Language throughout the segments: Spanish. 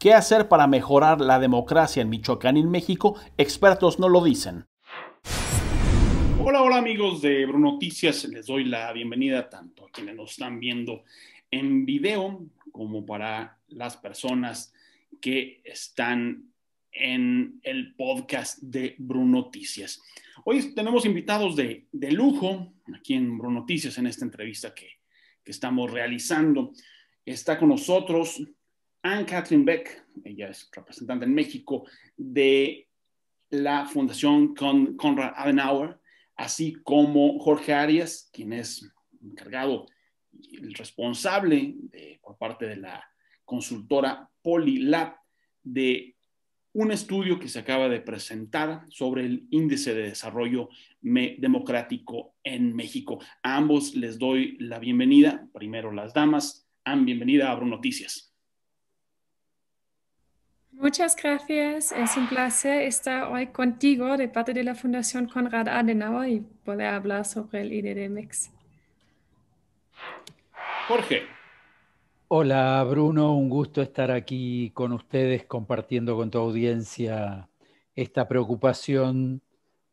¿Qué hacer para mejorar la democracia en Michoacán y en México? Expertos no lo dicen. Hola, hola amigos de Bruno Noticias. Les doy la bienvenida tanto a quienes nos están viendo en video como para las personas que están en el podcast de Bruno Noticias. Hoy tenemos invitados de, lujo aquí en Bruno Noticias en esta entrevista que, que estamos realizando. Está con nosotros Anne Catherine Beck, ella es representante en México de la Fundación Conrad Adenauer, así como Jorge Arias, quien es encargado y el responsable por parte de la consultora Polilab de un estudio que se acaba de presentar sobre el índice de desarrollo democrático en México. A ambos les doy la bienvenida, primero las damas. Anne, bienvenida a Abro Noticias. Muchas gracias. Es un placer estar hoy contigo de parte de la Fundación Conrad Adenauer y poder hablar sobre el IDDMEX. Jorge. Hola Bruno, un gusto estar aquí con ustedes compartiendo con tu audiencia esta preocupación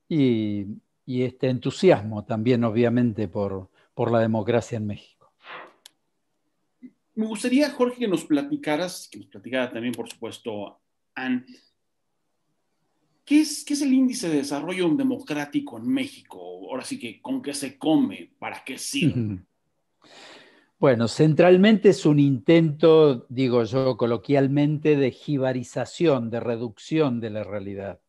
y, este entusiasmo también obviamente por, por la democracia en México. Me gustaría, Jorge, que nos platicaras, que nos platicara también, por supuesto, ¿qué es, el índice de desarrollo democrático en México? Ahora sí que, ¿con qué se come? ¿Para qué sirve? Bueno, centralmente es un intento, digo yo coloquialmente, de jibarización, de reducción de la realidad.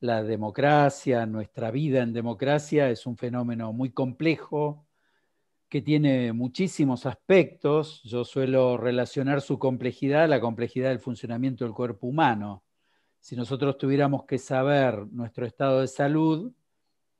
La democracia, nuestra vida en democracia es un fenómeno muy complejo, que tiene muchísimos aspectos. Yo suelo relacionar su complejidad a la complejidad del funcionamiento del cuerpo humano. Si nosotros tuviéramos que saber nuestro estado de salud,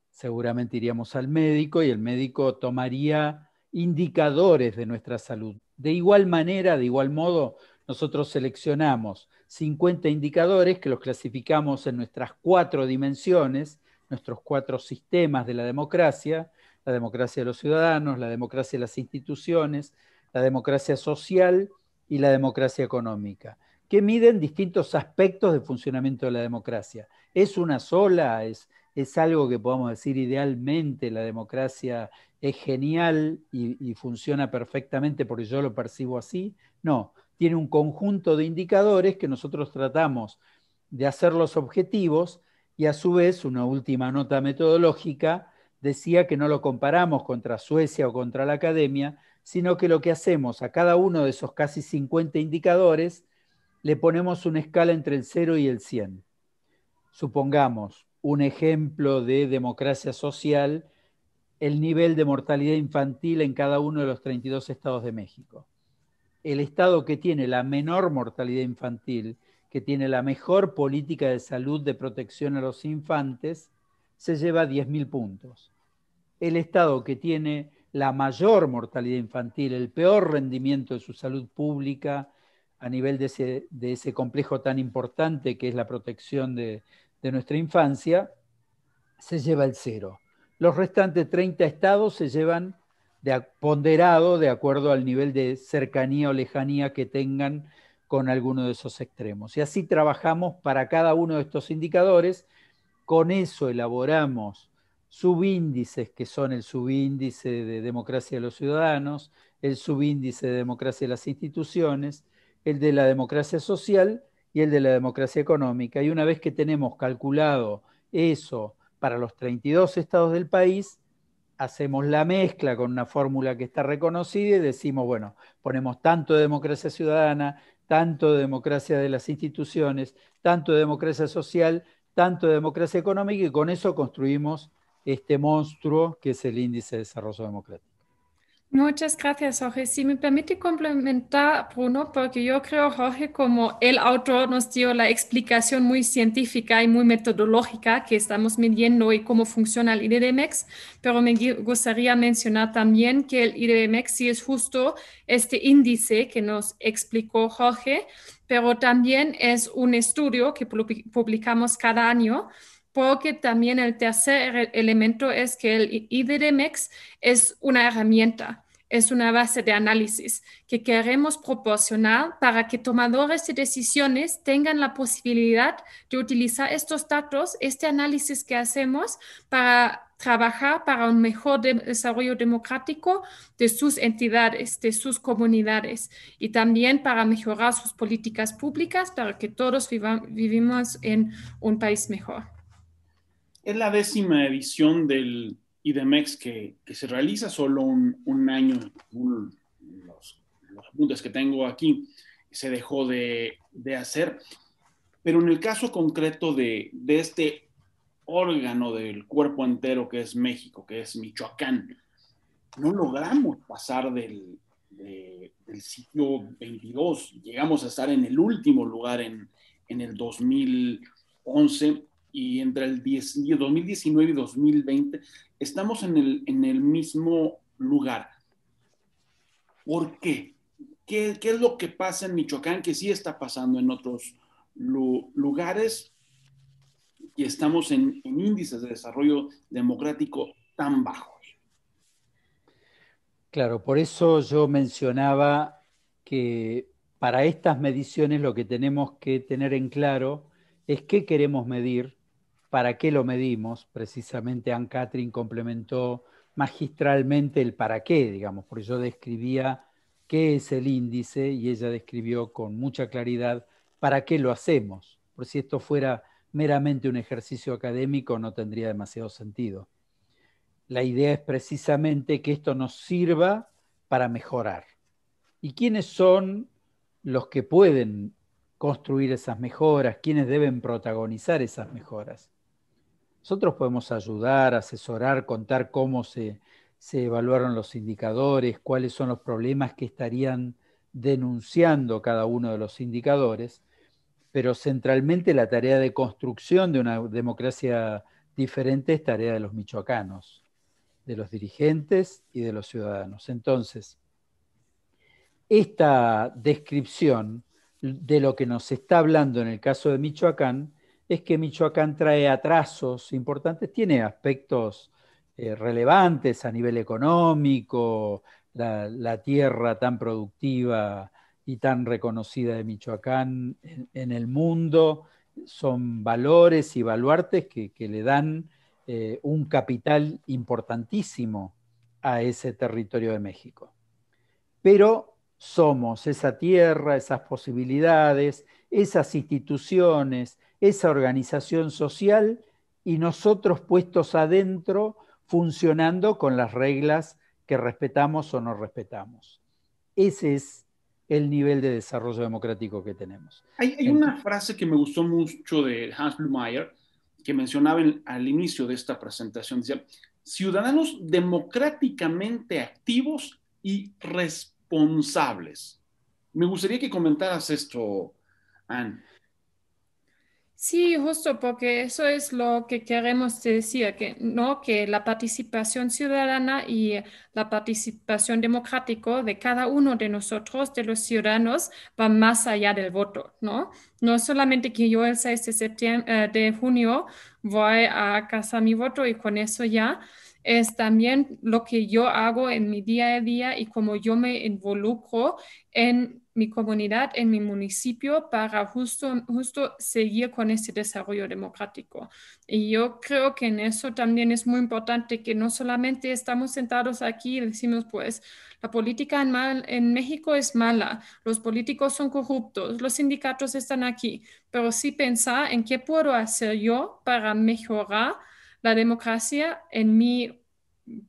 seguramente iríamos al médico y el médico tomaría indicadores de nuestra salud. De igual manera, de igual modo, nosotros seleccionamos 50 indicadores que los clasificamos en nuestras cuatro dimensiones, nuestros cuatro sistemas de la democracia, la democracia de los ciudadanos, la democracia de las instituciones, la democracia social y la democracia económica, que miden distintos aspectos de funcionamiento de la democracia. ¿Es una sola? ¿Es, algo que podamos decir idealmente la democracia es genial y, y funciona perfectamente porque yo lo percibo así? No, tiene un conjunto de indicadores que nosotros tratamos de hacer los objetivos y a su vez una última nota metodológica decía que no lo comparamos contra Suecia o contra la academia, sino que lo que hacemos a cada uno de esos casi 50 indicadores le ponemos una escala entre el 0 y el 100. Supongamos un ejemplo de democracia social, el nivel de mortalidad infantil en cada uno de los 32 estados de México. El estado que tiene la menor mortalidad infantil, que tiene la mejor política de salud de protección a los infantes, se lleva 10.000 puntos. El Estado que tiene la mayor mortalidad infantil, el peor rendimiento de su salud pública a nivel de ese, complejo tan importante que es la protección de, de nuestra infancia, se lleva el cero. Los restantes 30 estados se llevan de, ponderado de acuerdo al nivel de cercanía o lejanía que tengan con alguno de esos extremos. Y así trabajamos para cada uno de estos indicadores con eso elaboramos subíndices que son el subíndice de democracia de los ciudadanos, el subíndice de democracia de las instituciones, el de la democracia social y el de la democracia económica. Y una vez que tenemos calculado eso para los 32 estados del país, hacemos la mezcla con una fórmula que está reconocida y decimos, bueno, ponemos tanto de democracia ciudadana, tanto de democracia de las instituciones, tanto de democracia social tanto de democracia económica y con eso construimos este monstruo que es el índice de desarrollo democrático. Muchas gracias, Jorge. Si me permite complementar, Bruno, porque yo creo, Jorge, como el autor nos dio la explicación muy científica y muy metodológica que estamos midiendo y cómo funciona el IDMX, pero me gustaría mencionar también que el IDMX sí es justo este índice que nos explicó Jorge, pero también es un estudio que publicamos cada año Creo que también el tercer e-, elemento es que el IDDMX es una herramienta, es una base de análisis que queremos proporcionar para que tomadores de decisiones tengan la posibilidad de utilizar estos datos, este análisis que hacemos para trabajar para un mejor desarrollo democrático de sus entidades, de sus comunidades y también para mejorar sus políticas públicas para que todos vivamos en un país mejor es la décima edición del IDEMEX que, se realiza, solo un, año, los, apuntes que tengo aquí, se dejó de, hacer. Pero en el caso concreto de, este órgano del cuerpo entero que es México, que es Michoacán, no logramos pasar del, sitio 22, llegamos a estar en el último lugar en, en el 2011 y entre el 2019 y 2020 estamos en el, mismo lugar. ¿Por qué? qué? es lo que pasa en Michoacán que sí está pasando en otros lugares? Y estamos en índices de desarrollo democrático tan bajos. Claro, por eso yo mencionaba que para estas mediciones lo que tenemos que tener en claro es qué queremos medir para qué lo medimos. Precisamente Anne Catherine complementó magistralmente el para qué, digamos, porque yo describía qué es el índice y ella describió con mucha claridad para qué lo hacemos. Por si esto fuera meramente un ejercicio académico no tendría demasiado sentido. La idea es precisamente que esto nos sirva para mejorar. ¿Y quiénes son los que pueden construir esas mejoras? ¿Quiénes deben protagonizar esas mejoras? Nosotros podemos ayudar, asesorar, contar cómo se, se evaluaron los indicadores, cuáles son los problemas que estarían denunciando cada uno de los indicadores, pero centralmente la tarea de construcción de una democracia diferente es tarea de los michoacanos, de los dirigentes y de los ciudadanos. Entonces, esta descripción de lo que nos está hablando en el caso de Michoacán es que Michoacán trae atrasos importantes, tiene aspectos eh, relevantes a nivel económico, la, tierra tan productiva y tan reconocida de Michoacán en, el mundo, son valores y baluartes que, le dan eh, un capital importantísimo a ese territorio de México. Pero somos esa tierra, esas posibilidades, esas instituciones, esa organización social y nosotros puestos adentro funcionando con las reglas que respetamos o no respetamos. Ese es el nivel de desarrollo democrático que tenemos. Hay, una frase que me gustó mucho de Hans Blumeyer que mencionaba al inicio de esta presentación. Decía, ciudadanos democráticamente activos y responsables. Me gustaría que comentaras esto, Anne. Sí, justo porque eso es lo que queremos decir, que no que la participación ciudadana y eh, la participación democrática de cada uno de nosotros, de los ciudadanos, va más allá del voto, ¿no? No solamente que yo el 6 de, septiembre, eh, de junio voy a casa mi voto y con eso ya, es también lo que yo hago en mi día a día y cómo yo me involucro en mi comunidad, en mi municipio, para justo, justo seguir con este desarrollo democrático. Y yo creo que en eso también es muy importante que no solamente estamos sentados aquí y decimos, pues, la política en, mal, en México es mala, los políticos son corruptos, los sindicatos están aquí, pero sí pensar en qué puedo hacer yo para mejorar la democracia en mi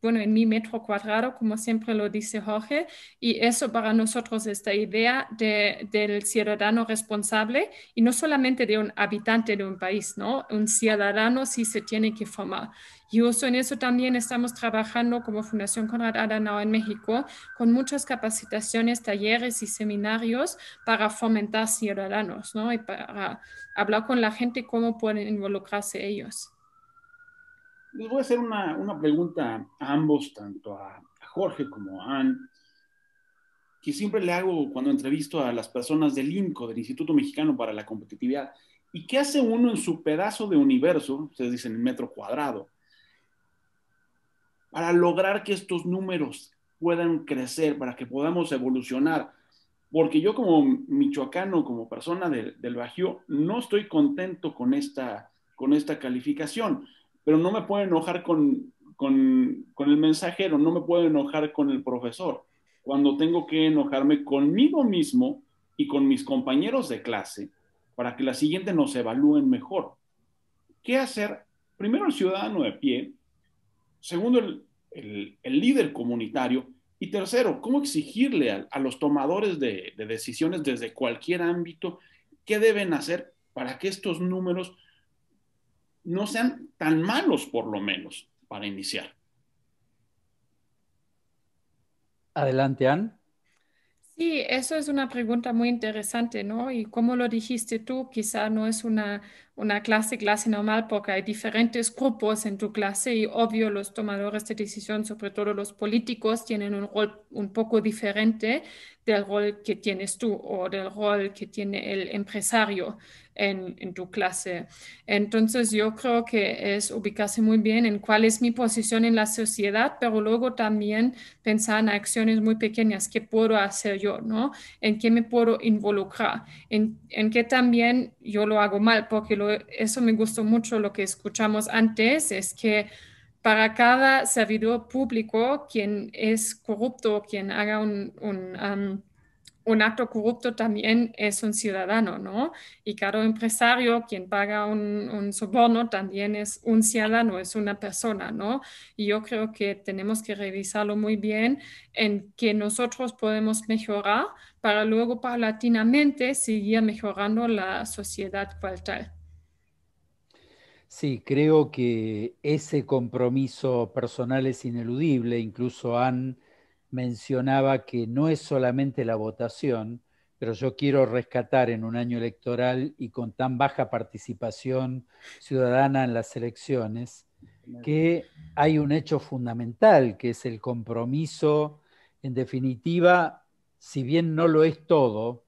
bueno, en mi metro cuadrado, como siempre lo dice Jorge, y eso para nosotros, esta idea del ciudadano responsable y no solamente de un habitante de un país, ¿no? Un ciudadano sí se tiene que formar. Y en eso también estamos trabajando como Fundación Conrad Adenauer en México con muchas capacitaciones, talleres y seminarios para fomentar ciudadanos, ¿no? Y para hablar con la gente cómo pueden involucrarse ellos les voy a hacer una, una pregunta a ambos, tanto a, Jorge como a Ann, que siempre le hago cuando entrevisto a las personas del INCO, del Instituto Mexicano para la Competitividad. ¿Y qué hace uno en su pedazo de universo, ustedes dicen en metro cuadrado, para lograr que estos números puedan crecer, para que podamos evolucionar? Porque yo como michoacano, como persona del, del Bajío, no estoy contento con esta, con esta calificación pero no me puedo enojar con, el mensajero, no me puedo enojar con el profesor. Cuando tengo que enojarme conmigo mismo y con mis compañeros de clase para que la siguiente nos evalúen mejor. ¿Qué hacer? Primero el ciudadano de pie, segundo el, líder comunitario y tercero, ¿cómo exigirle a, los tomadores de, de decisiones desde cualquier ámbito qué deben hacer para que estos números no sean tan malos por lo menos para iniciar. Adelante, Ann. Sí, eso es una pregunta muy interesante, ¿no? Y como lo dijiste tú, quizá no es una, una clase, clase normal, porque hay diferentes grupos en tu clase y obvio los tomadores de decisión, sobre todo los políticos, tienen un rol un poco diferente del rol que tienes tú o del rol que tiene el empresario en, en tu clase. Entonces yo creo que es ubicarse muy bien en cuál es mi posición en la sociedad, pero luego también pensar en acciones muy pequeñas, qué puedo hacer yo, ¿no? En qué me puedo involucrar, en, en qué también yo lo hago mal, porque lo eso me gustó mucho lo que escuchamos antes, es que para cada servidor público, quien es corrupto, quien haga um, un, acto corrupto también es un ciudadano, ¿no? Y cada empresario, quien paga un, un, soborno, también es un ciudadano, es una persona, ¿no? Y yo creo que tenemos que revisarlo muy bien en que nosotros podemos mejorar para luego paulatinamente seguir mejorando la sociedad cual tal. Sí, creo que ese compromiso personal es ineludible. Incluso Ann mencionaba que no es solamente la votación, pero yo quiero rescatar en un año electoral y con tan baja participación ciudadana en las elecciones, que hay un hecho fundamental, que es el compromiso, en definitiva, si bien no lo es todo,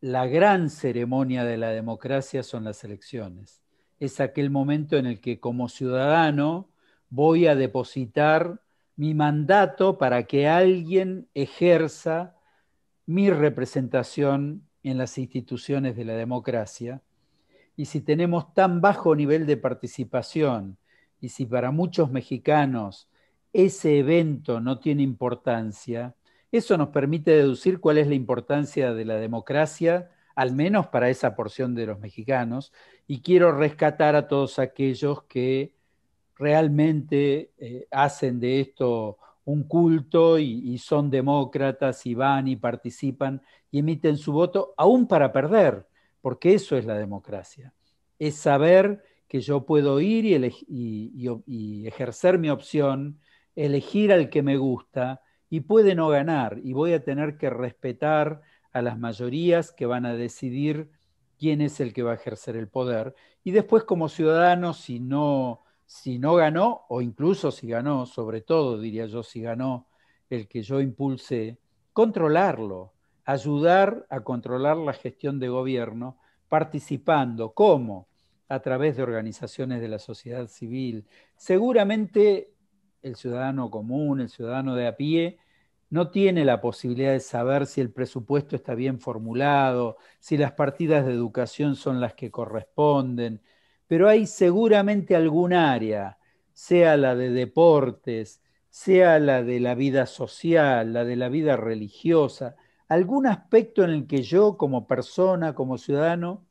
la gran ceremonia de la democracia son las elecciones es aquel momento en el que como ciudadano voy a depositar mi mandato para que alguien ejerza mi representación en las instituciones de la democracia. Y si tenemos tan bajo nivel de participación y si para muchos mexicanos ese evento no tiene importancia, eso nos permite deducir cuál es la importancia de la democracia al menos para esa porción de los mexicanos, y quiero rescatar a todos aquellos que realmente eh, hacen de esto un culto y, son demócratas y van y participan y emiten su voto, aún para perder, porque eso es la democracia. Es saber que yo puedo ir y ejercer mi opción, elegir al que me gusta y puede no ganar y voy a tener que respetar a las mayorías que van a decidir quién es el que va a ejercer el poder. Y después como ciudadano, si no, si no ganó, o incluso si ganó, sobre todo diría yo, si ganó el que yo impulse, controlarlo, ayudar a controlar la gestión de gobierno, participando. ¿Cómo? A través de organizaciones de la sociedad civil. Seguramente el ciudadano común, el ciudadano de a pie, no tiene la posibilidad de saber si el presupuesto está bien formulado, si las partidas de educación son las que corresponden, pero hay seguramente algún área, sea la de deportes, sea la de la vida social, la de la vida religiosa, algún aspecto en el que yo como persona, como ciudadano,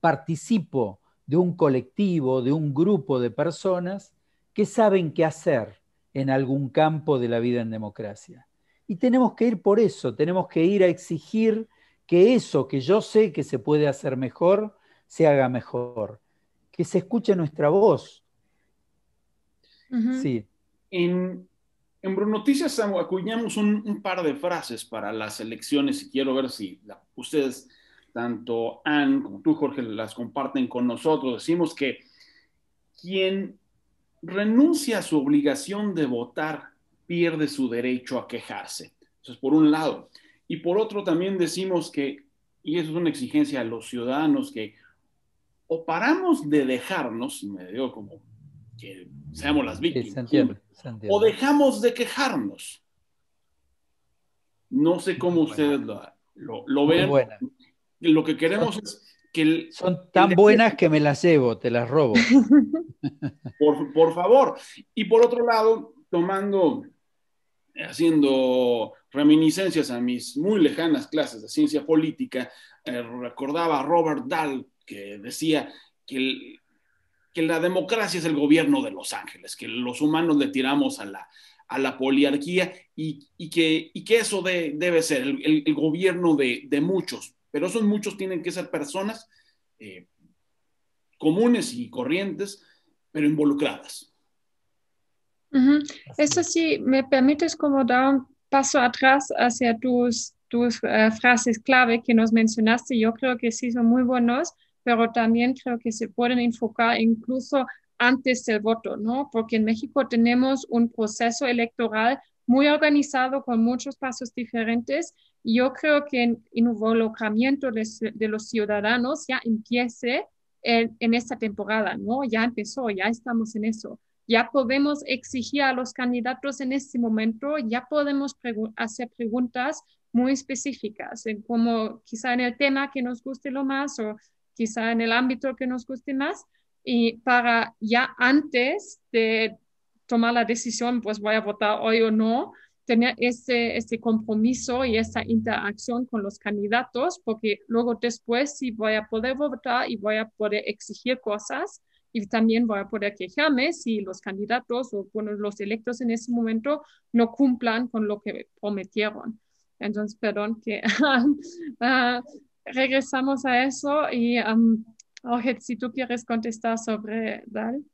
participo de un colectivo, de un grupo de personas que saben qué hacer en algún campo de la vida en democracia. Y tenemos que ir por eso, tenemos que ir a exigir que eso que yo sé que se puede hacer mejor, se haga mejor, que se escuche nuestra voz. Sí. En, en Brunoticias acuñamos un, par de frases para las elecciones y quiero ver si ustedes, tanto Ann como tú, Jorge, las comparten con nosotros. Decimos que quien renuncia a su obligación de votar, pierde su derecho a quejarse. Eso por un lado. Y por otro también decimos que, y eso es una exigencia a los ciudadanos, que o paramos de dejarnos, me digo como que seamos las víctimas, o dejamos de quejarnos. No sé cómo ustedes lo, lo, Lo que queremos es que Son tan buenas que me las cebo, te las robo. por, favor. Y por otro lado, tomando, haciendo reminiscencias a mis muy lejanas clases de ciencia política, eh, recordaba a Robert Dahl que decía que, que, la democracia es el gobierno de Los Ángeles, que los humanos le tiramos a la, a la poliarquía y, que, que, eso debe ser el, el, el gobierno de, de, muchos pero esos muchos tienen que ser personas eh, comunes y corrientes, pero involucradas. Eso sí, me permites como dar un paso atrás hacia tus, tus eh, frases clave que nos mencionaste. Yo creo que sí son muy buenos, pero también creo que se pueden enfocar incluso antes del voto, ¿no? Porque en México tenemos un proceso electoral muy organizado con muchos pasos diferentes yo creo que el involucramiento de, de los ciudadanos ya empiece en, en, esta temporada, ¿no? Ya empezó, ya estamos en eso. Ya podemos exigir a los candidatos en este momento, ya podemos hacer preguntas muy específicas, en como quizá en el tema que nos guste lo más o quizá en el ámbito que nos guste más, y para ya antes de tomar la decisión, pues voy a votar hoy o no, tener ese, ese compromiso y esa interacción con los candidatos, porque luego después sí voy a poder votar y voy a poder exigir cosas y también voy a poder quejarme si los candidatos o bueno, los electos en ese momento no cumplan con lo que prometieron. Entonces, perdón que ah, ah, regresamos a eso y um, Jorge, si tú quieres contestar sobre Dal.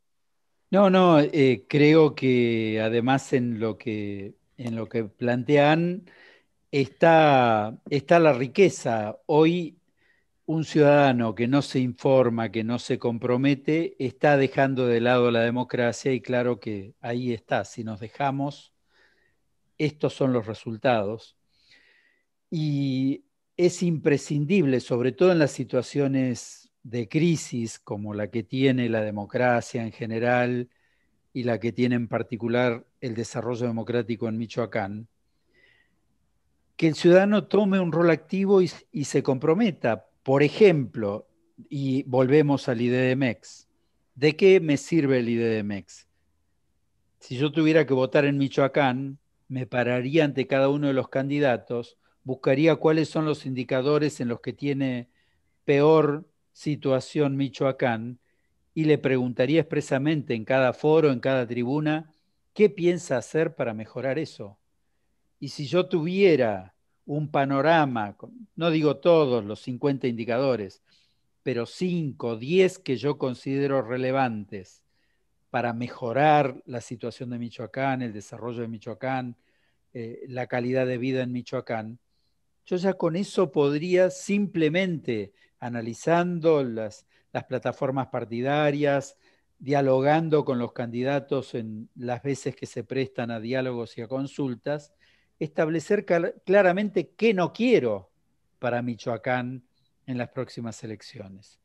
No, no, eh, creo que además en lo que en lo que plantean está, la riqueza. Hoy un ciudadano que no se informa, que no se compromete, está dejando de lado la democracia y claro que ahí está, si nos dejamos, estos son los resultados. Y es imprescindible, sobre todo en las situaciones de crisis como la que tiene la democracia en general y la que tiene en particular el desarrollo democrático en Michoacán, que el ciudadano tome un rol activo y, se comprometa. Por ejemplo, y volvemos al IDMX, e ¿de qué me sirve el IDmex Si yo tuviera que votar en Michoacán, me pararía ante cada uno de los candidatos, buscaría cuáles son los indicadores en los que tiene peor situación Michoacán y le preguntaría expresamente en cada foro, en cada tribuna, ¿qué piensa hacer para mejorar eso? Y si yo tuviera un panorama, no digo todos los 50 indicadores, pero 5, 10 que yo considero relevantes para mejorar la situación de Michoacán, el desarrollo de Michoacán, eh, la calidad de vida en Michoacán, yo ya con eso podría simplemente, analizando las, las plataformas partidarias, dialogando con los candidatos en las veces que se prestan a diálogos y a consultas, establecer claramente qué no quiero para Michoacán en las próximas elecciones.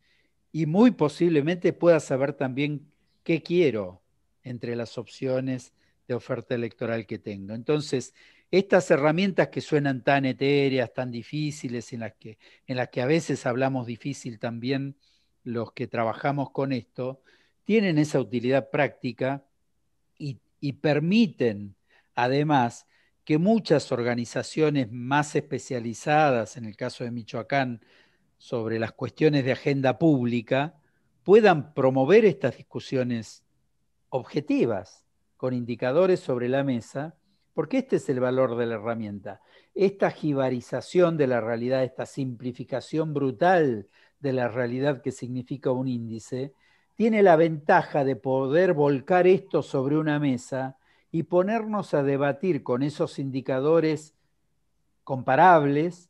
Y muy posiblemente pueda saber también qué quiero entre las opciones de oferta electoral que tengo. Entonces, estas herramientas que suenan tan etéreas, tan difíciles, en las que, en las que a veces hablamos difícil también, los que trabajamos con esto, tienen esa utilidad práctica y, permiten, además, que muchas organizaciones más especializadas, en el caso de Michoacán, sobre las cuestiones de agenda pública, puedan promover estas discusiones objetivas, con indicadores sobre la mesa, porque este es el valor de la herramienta. Esta jibarización de la realidad, esta simplificación brutal de la realidad que significa un índice, tiene la ventaja de poder volcar esto sobre una mesa y ponernos a debatir con esos indicadores comparables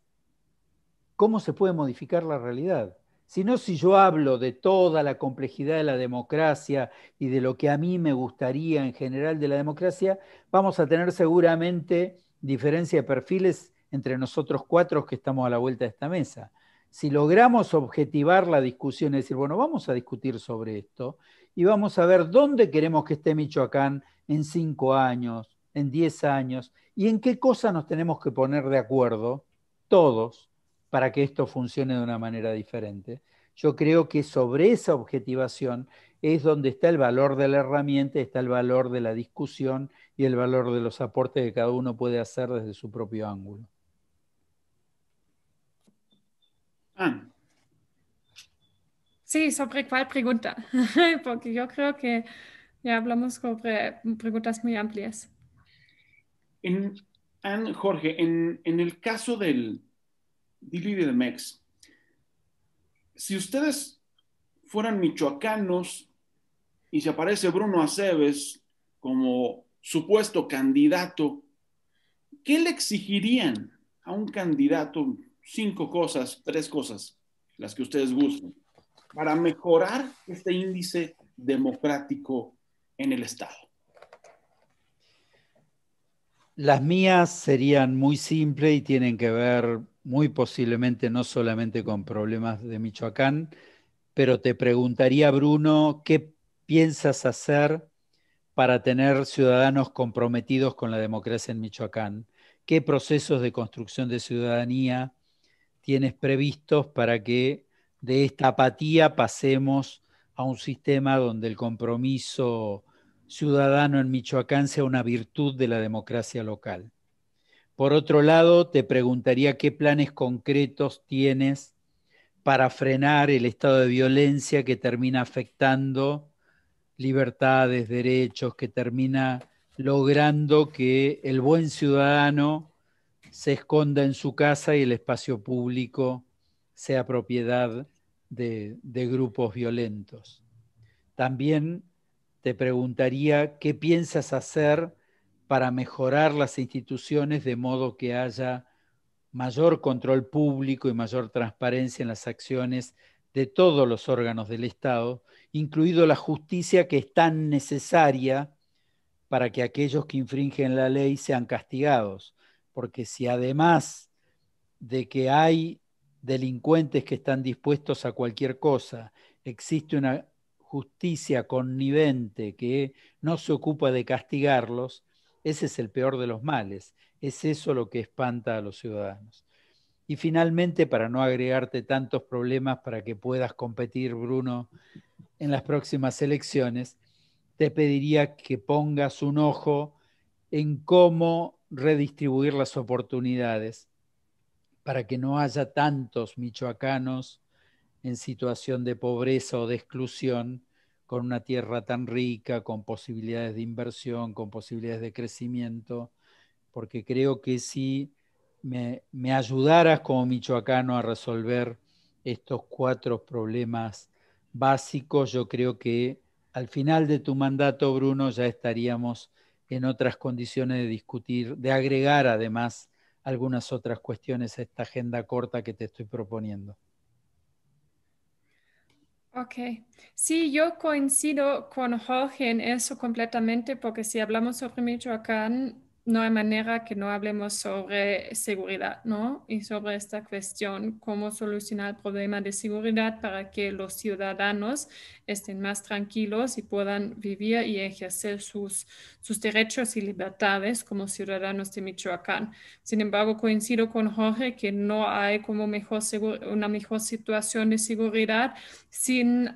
cómo se puede modificar la realidad. Si no, si yo hablo de toda la complejidad de la democracia y de lo que a mí me gustaría en general de la democracia, vamos a tener seguramente diferencia de perfiles entre nosotros cuatro que estamos a la vuelta de esta mesa si logramos objetivar la discusión, es decir, bueno, vamos a discutir sobre esto y vamos a ver dónde queremos que esté Michoacán en cinco años, en diez años, y en qué cosa nos tenemos que poner de acuerdo todos para que esto funcione de una manera diferente. Yo creo que sobre esa objetivación es donde está el valor de la herramienta, está el valor de la discusión y el valor de los aportes que cada uno puede hacer desde su propio ángulo. Ah. Sí, sobre cuál pregunta, porque yo creo que ya hablamos sobre preguntas muy amplias. En, Jorge, en, en, el caso del Dili de MEX, si ustedes fueran michoacanos y se aparece Bruno Aceves como supuesto candidato, ¿qué le exigirían a un candidato cinco cosas, tres cosas, las que ustedes gusten, para mejorar este índice democrático en el Estado. Las mías serían muy simples y tienen que ver muy posiblemente no solamente con problemas de Michoacán, pero te preguntaría, Bruno, ¿qué piensas hacer para tener ciudadanos comprometidos con la democracia en Michoacán? ¿Qué procesos de construcción de ciudadanía tienes previstos para que de esta apatía pasemos a un sistema donde el compromiso ciudadano en Michoacán sea una virtud de la democracia local. Por otro lado, te preguntaría qué planes concretos tienes para frenar el estado de violencia que termina afectando libertades, derechos, que termina logrando que el buen ciudadano se esconda en su casa y el espacio público sea propiedad de, grupos violentos. También te preguntaría qué piensas hacer para mejorar las instituciones de modo que haya mayor control público y mayor transparencia en las acciones de todos los órganos del Estado, incluido la justicia que es tan necesaria para que aquellos que infringen la ley sean castigados porque si además de que hay delincuentes que están dispuestos a cualquier cosa, existe una justicia connivente que no se ocupa de castigarlos, ese es el peor de los males, es eso lo que espanta a los ciudadanos. Y finalmente, para no agregarte tantos problemas para que puedas competir, Bruno, en las próximas elecciones, te pediría que pongas un ojo en cómo redistribuir las oportunidades para que no haya tantos michoacanos en situación de pobreza o de exclusión con una tierra tan rica, con posibilidades de inversión, con posibilidades de crecimiento, porque creo que si me, ayudaras como michoacano a resolver estos cuatro problemas básicos, yo creo que al final de tu mandato, Bruno, ya estaríamos en otras condiciones de discutir, de agregar además algunas otras cuestiones a esta agenda corta que te estoy proponiendo. Ok, sí, yo coincido con Jorge en eso completamente, porque si hablamos sobre Michoacán, no hay manera que no hablemos sobre seguridad, ¿no? Y sobre esta cuestión, cómo solucionar el problema de seguridad para que los ciudadanos estén más tranquilos y puedan vivir y ejercer sus, sus derechos y libertades como ciudadanos de Michoacán. Sin embargo, coincido con Jorge que no hay como mejor una mejor situación de seguridad sin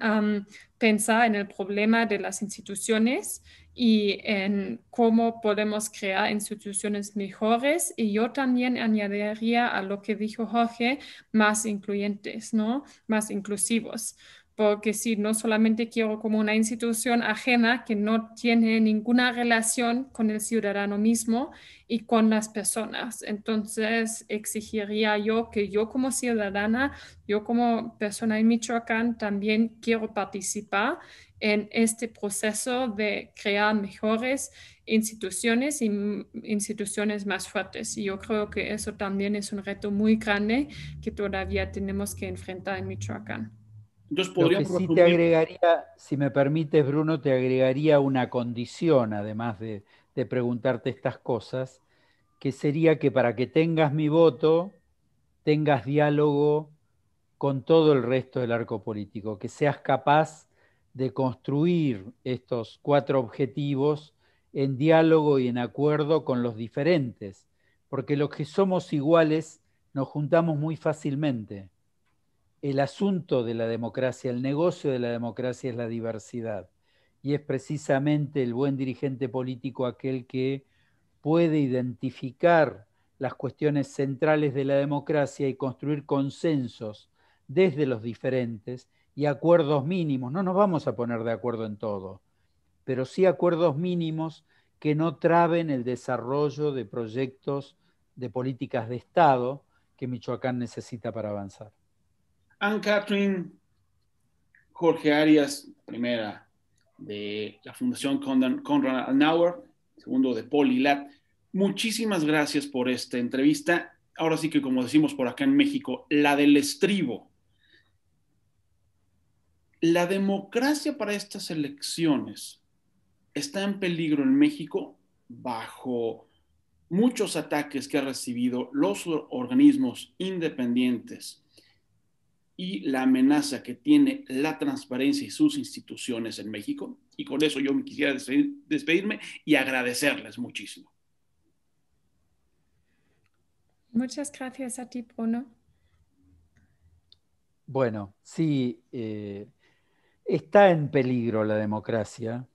pensar en el problema de las instituciones y en cómo podemos crear instituciones mejores. Y yo también añadiría a lo que dijo Jorge, más incluyentes, ¿no? Más inclusivos porque si no solamente quiero como una institución ajena que no tiene ninguna relación con el ciudadano mismo y con las personas. Entonces exigiría yo que yo como ciudadana, yo como persona en Michoacán también quiero participar en este proceso de crear mejores instituciones y instituciones más fuertes. Y yo creo que eso también es un reto muy grande que todavía tenemos que enfrentar en Michoacán te agregaría, si me permites, Bruno, te agregaría una condición, además de preguntarte estas cosas, que sería que para que tengas mi voto, tengas diálogo con todo el resto del arco político, que seas capaz de construir estos cuatro objetivos en diálogo y en acuerdo con los diferentes, porque los que somos iguales nos juntamos muy fácilmente el asunto de la democracia, el negocio de la democracia es la diversidad. Y es precisamente el buen dirigente político aquel que puede identificar las cuestiones centrales de la democracia y construir consensos desde los diferentes y acuerdos mínimos. No nos vamos a poner de acuerdo en todo, pero sí acuerdos mínimos que no traben el desarrollo de proyectos de políticas de Estado que Michoacán necesita para avanzar. Anne Catherine Jorge Arias, primera de la Fundación Conrad Adenauer, segundo de Lat. Muchísimas gracias por esta entrevista. Ahora sí que, como decimos por acá en México, la del estribo. La democracia para estas elecciones está en peligro en México bajo muchos ataques que han recibido los organismos independientes y la amenaza que tiene la transparencia y sus instituciones en México. Y con eso yo me quisiera despedirme y agradecerles muchísimo. Muchas gracias a ti, Bruno. Bueno, sí, eh, está en peligro la democracia,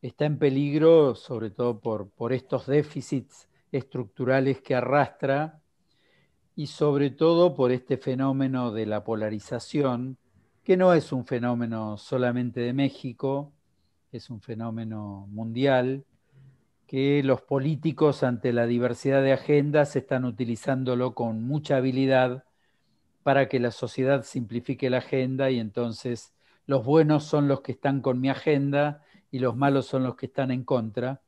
está en peligro sobre todo por, por estos déficits estructurales que arrastra y sobre todo por este fenómeno de la polarización, que no es un fenómeno solamente de México, es un fenómeno mundial, que los políticos ante la diversidad de agendas están utilizándolo con mucha habilidad para que la sociedad simplifique la agenda y entonces los buenos son los que están con mi agenda y los malos son los que están en contra.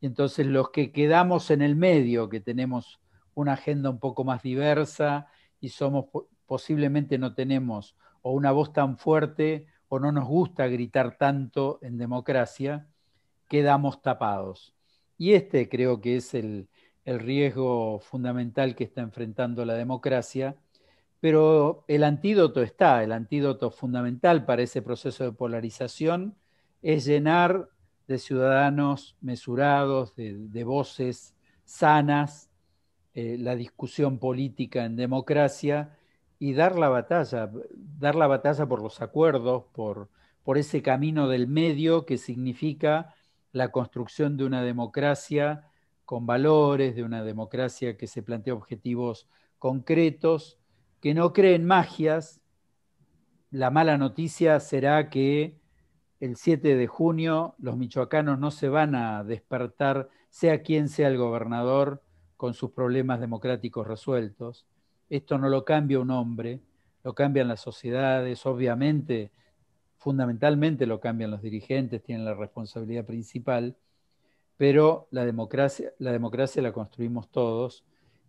Y entonces los que quedamos en el medio, que tenemos una agenda un poco más diversa y somos posiblemente no tenemos o una voz tan fuerte o no nos gusta gritar tanto en democracia, quedamos tapados. Y este creo que es el, riesgo fundamental que está enfrentando la democracia, pero el antídoto está, el antídoto fundamental para ese proceso de polarización es llenar de ciudadanos mesurados, de, de voces sanas, eh, la discusión política en democracia y dar la batalla, dar la batalla por los acuerdos, por, por ese camino del medio que significa la construcción de una democracia con valores, de una democracia que se plantea objetivos concretos, que no creen magias. La mala noticia será que el 7 de junio los michoacanos no se van a despertar, sea quien sea el gobernador, con sus problemas democráticos resueltos. Esto no lo cambia un hombre, lo cambian las sociedades, obviamente, fundamentalmente lo cambian los dirigentes, tienen la responsabilidad principal, pero la democracia la, construimos todos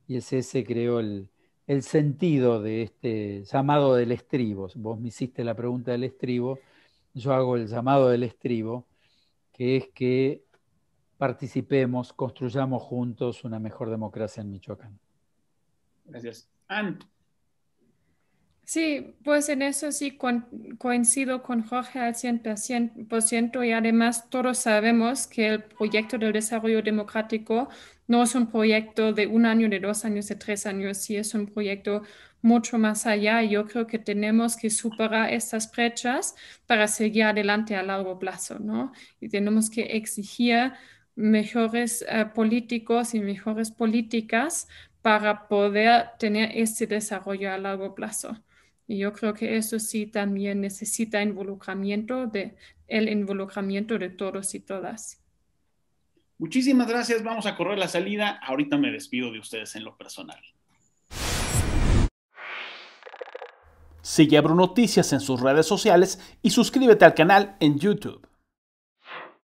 y es ese, creo, el, el sentido de este llamado del estribo. Vos me hiciste la pregunta del estribo, yo hago el llamado del estribo, que es que participemos, construyamos juntos una mejor democracia en Michoacán. Gracias. Anne. Sí, pues en eso sí coincido con Jorge al 100% y además todos sabemos que el proyecto del desarrollo democrático no es un proyecto de un año, de dos años, de tres años, sí es un proyecto mucho más allá. y Yo creo que tenemos que superar estas brechas para seguir adelante a largo plazo, ¿no? Y tenemos que exigir mejores eh, políticos y mejores políticas para poder tener ese desarrollo a largo plazo. Y yo creo que eso sí también necesita involucramiento de el involucramiento de todos y todas. Muchísimas gracias. Vamos a correr la salida. Ahorita me despido de ustedes en lo personal. Sigue abro Noticias en sus redes sociales y suscríbete al canal en YouTube.